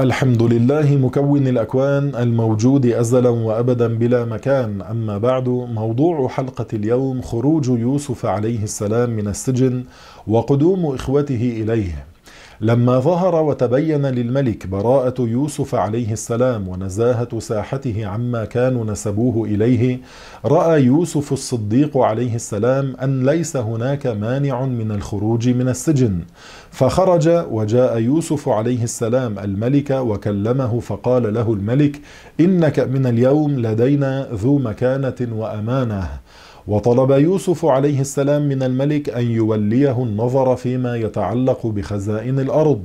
الحمد لله مكون الأكوان الموجود أزلا وأبدا بلا مكان أما بعد موضوع حلقة اليوم خروج يوسف عليه السلام من السجن وقدوم إخوته إليه لما ظهر وتبين للملك براءة يوسف عليه السلام ونزاهة ساحته عما كانوا نسبوه إليه رأى يوسف الصديق عليه السلام أن ليس هناك مانع من الخروج من السجن فخرج وجاء يوسف عليه السلام الملك وكلمه فقال له الملك إنك من اليوم لدينا ذو مكانة وأمانة وطلب يوسف عليه السلام من الملك أن يوليه النظر فيما يتعلق بخزائن الأرض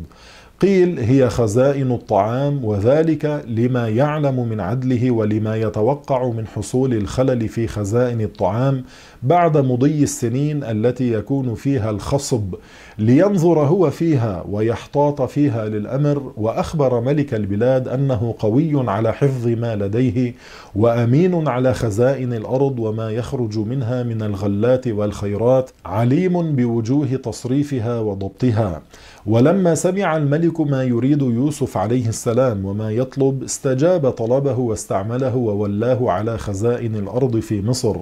قيل هي خزائن الطعام وذلك لما يعلم من عدله ولما يتوقع من حصول الخلل في خزائن الطعام بعد مضي السنين التي يكون فيها الخصب لينظر هو فيها ويحتاط فيها للامر واخبر ملك البلاد انه قوي على حفظ ما لديه وامين على خزائن الارض وما يخرج منها من الغلات والخيرات عليم بوجوه تصريفها وضبطها ولما سمع الملك ما يريد يوسف عليه السلام وما يطلب استجاب طلبه واستعمله وولاه على خزائن الأرض في مصر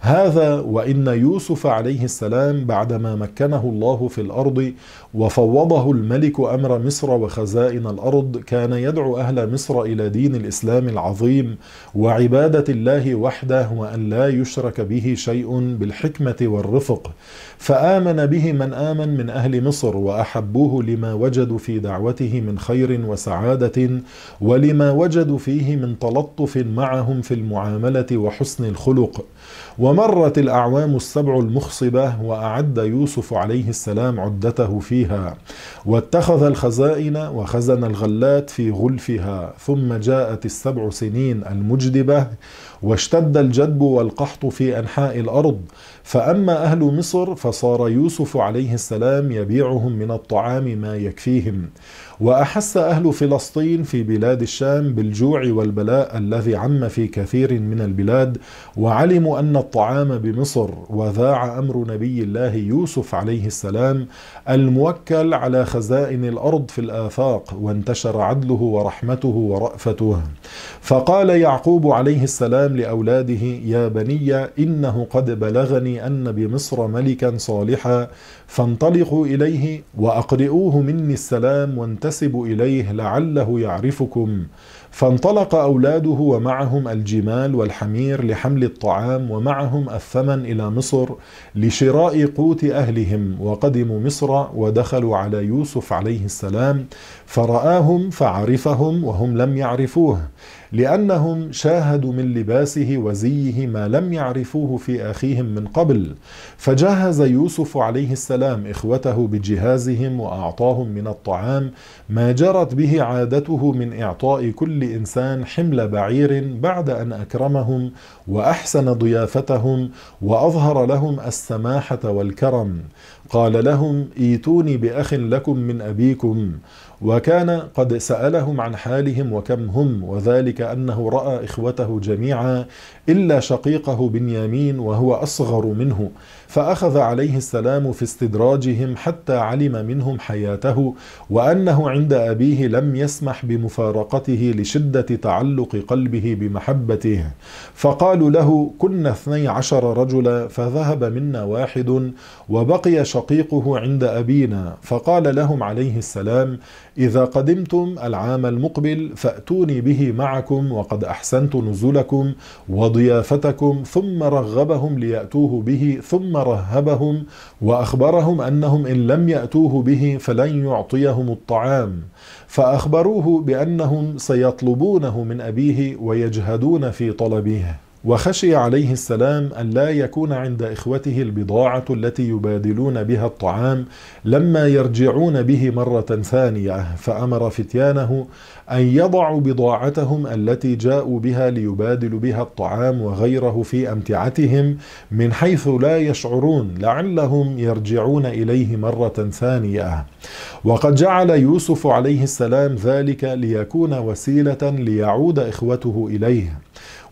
هذا وإن يوسف عليه السلام بعدما مكنه الله في الأرض وفوضه الملك أمر مصر وخزائن الأرض كان يدعو أهل مصر إلى دين الإسلام العظيم وعبادة الله وحده وأن لا يشرك به شيء بالحكمة والرفق فآمن به من آمن من أهل مصر واحبوه يدعوه لما وجدوا في دعوته من خير وسعادة ولما وجدوا فيه من تلطف معهم في المعاملة وحسن الخلق ومرت الأعوام السبع المخصبة وأعد يوسف عليه السلام عدته فيها واتخذ الخزائن وخزن الغلات في غلفها ثم جاءت السبع سنين المجدبة واشتد الجدب والقحط في أنحاء الأرض فأما أهل مصر فصار يوسف عليه السلام يبيعهم من الطعام ما يكفيهم وأحس أهل فلسطين في بلاد الشام بالجوع والبلاء الذي عم في كثير من البلاد وعلموا أن الطعام بمصر وذاع أمر نبي الله يوسف عليه السلام الموكل على خزائن الأرض في الآفاق وانتشر عدله ورحمته ورأفته فقال يعقوب عليه السلام لأولاده يا بني إنه قد بلغني أن بمصر ملكا صالحا فانطلقوا إليه وأقرئوه مني السلام وانتشر ينتسب إليه لعله يعرفكم فانطلق أولاده ومعهم الجمال والحمير لحمل الطعام ومعهم الثمن إلى مصر لشراء قوت أهلهم وقدموا مصر ودخلوا على يوسف عليه السلام فرآهم فعرفهم وهم لم يعرفوه لأنهم شاهدوا من لباسه وزيه ما لم يعرفوه في أخيهم من قبل فجهز يوسف عليه السلام إخوته بجهازهم وأعطاهم من الطعام ما جرت به عادته من إعطاء كل كل انسان حمل بعير بعد ان اكرمهم واحسن ضيافتهم واظهر لهم السماحه والكرم قال لهم ايتوني باخ لكم من ابيكم وكان قد سألهم عن حالهم وكم هم وذلك أنه رأى إخوته جميعا إلا شقيقه بنيامين وهو أصغر منه فأخذ عليه السلام في استدراجهم حتى علم منهم حياته وأنه عند أبيه لم يسمح بمفارقته لشدة تعلق قلبه بمحبته فقالوا له كنا اثني عشر رجلا فذهب منا واحد وبقي شقيقه عند أبينا فقال لهم عليه السلام إذا قدمتم العام المقبل فأتوني به معكم وقد أحسنت نزلكم وضيافتكم ثم رغبهم ليأتوه به ثم رهبهم وأخبرهم أنهم إن لم يأتوه به فلن يعطيهم الطعام فأخبروه بأنهم سيطلبونه من أبيه ويجهدون في طلبه وخشي عليه السلام أن لا يكون عند إخوته البضاعة التي يبادلون بها الطعام لما يرجعون به مرة ثانية فأمر فتيانه أن يضعوا بضاعتهم التي جاءوا بها ليبادلوا بها الطعام وغيره في أمتعتهم من حيث لا يشعرون لعلهم يرجعون إليه مرة ثانية وقد جعل يوسف عليه السلام ذلك ليكون وسيلة ليعود إخوته إليه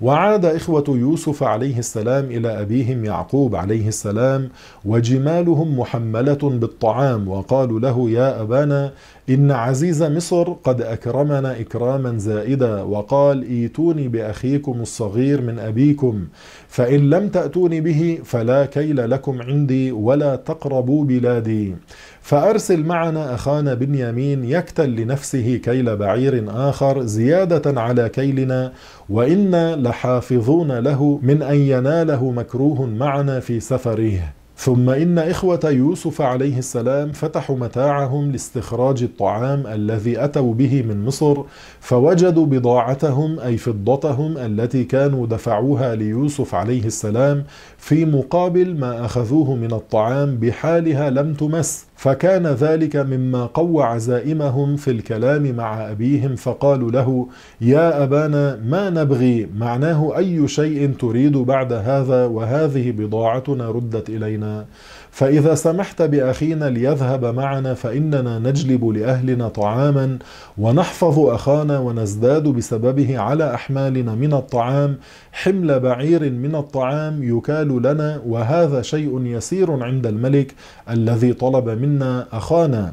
وعاد إخوة يوسف عليه السلام إلى أبيهم يعقوب عليه السلام وجمالهم محملة بالطعام وقالوا له يا أبانا إن عزيز مصر قد أكرمنا إكراما زائدا وقال ايتوني بأخيكم الصغير من أبيكم فإن لم تأتوني به فلا كيل لكم عندي ولا تقربوا بلادي فأرسل معنا أخانا بنيامين يكتل لنفسه كيل بعير آخر زيادة على كيلنا وإنا لحافظون له من أن يناله مكروه معنا في سفره ثم إن إخوة يوسف عليه السلام فتحوا متاعهم لاستخراج الطعام الذي أتوا به من مصر فوجدوا بضاعتهم أي فضتهم التي كانوا دفعوها ليوسف عليه السلام في مقابل ما أخذوه من الطعام بحالها لم تمس فكان ذلك مما قوى عزائمهم في الكلام مع أبيهم فقالوا له يا أبانا ما نبغي معناه أي شيء تريد بعد هذا وهذه بضاعتنا ردت إلينا فإذا سمحت بأخينا ليذهب معنا فإننا نجلب لأهلنا طعاما ونحفظ أخانا ونزداد بسببه على أحمالنا من الطعام حمل بعير من الطعام يكال لنا وهذا شيء يسير عند الملك الذي طلب من منا أخانا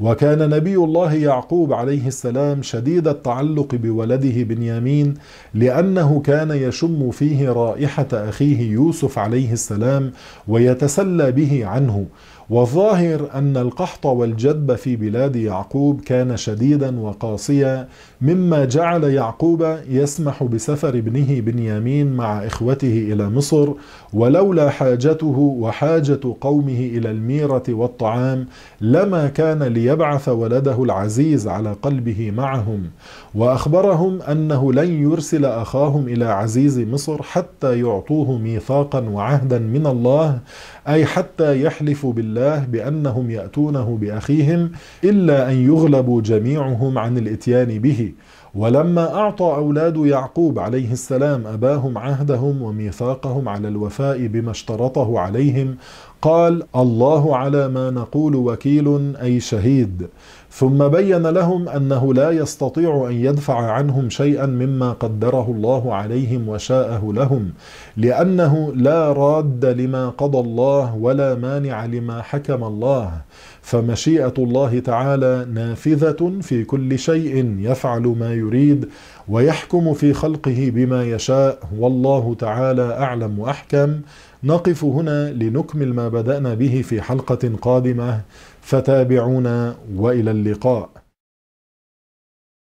وكان نبي الله يعقوب عليه السلام شديد التعلق بولده بنيامين لأنه كان يشم فيه رائحة أخيه يوسف عليه السلام ويتسلى به عنه وظاهر أن القحط والجدب في بلاد يعقوب كان شديدا وقاسيا مما جعل يعقوب يسمح بسفر ابنه بنيامين مع إخوته إلى مصر ولولا حاجته وحاجة قومه إلى الميرة والطعام لما كان ليبعث ولده العزيز على قلبه معهم وأخبرهم أنه لن يرسل أخاهم إلى عزيز مصر حتى يعطوه ميثاقا وعهدا من الله أي حتى يحلف بالله الله بأنهم يأتونه بأخيهم إلا أن يغلبوا جميعهم عن الإتيان به ولما أعطى أولاد يعقوب عليه السلام أباهم عهدهم وميثاقهم على الوفاء بما اشترطه عليهم قال الله على ما نقول وكيل أي شهيد ثم بين لهم أنه لا يستطيع أن يدفع عنهم شيئا مما قدره الله عليهم وشاءه لهم لأنه لا راد لما قضى الله ولا مانع لما حكم الله فمشيئة الله تعالى نافذة في كل شيء يفعل ما يريد ويحكم في خلقه بما يشاء والله تعالى أعلم وأحكم نقف هنا لنكمل ما بدأنا به في حلقة قادمة فتابعونا وإلى اللقاء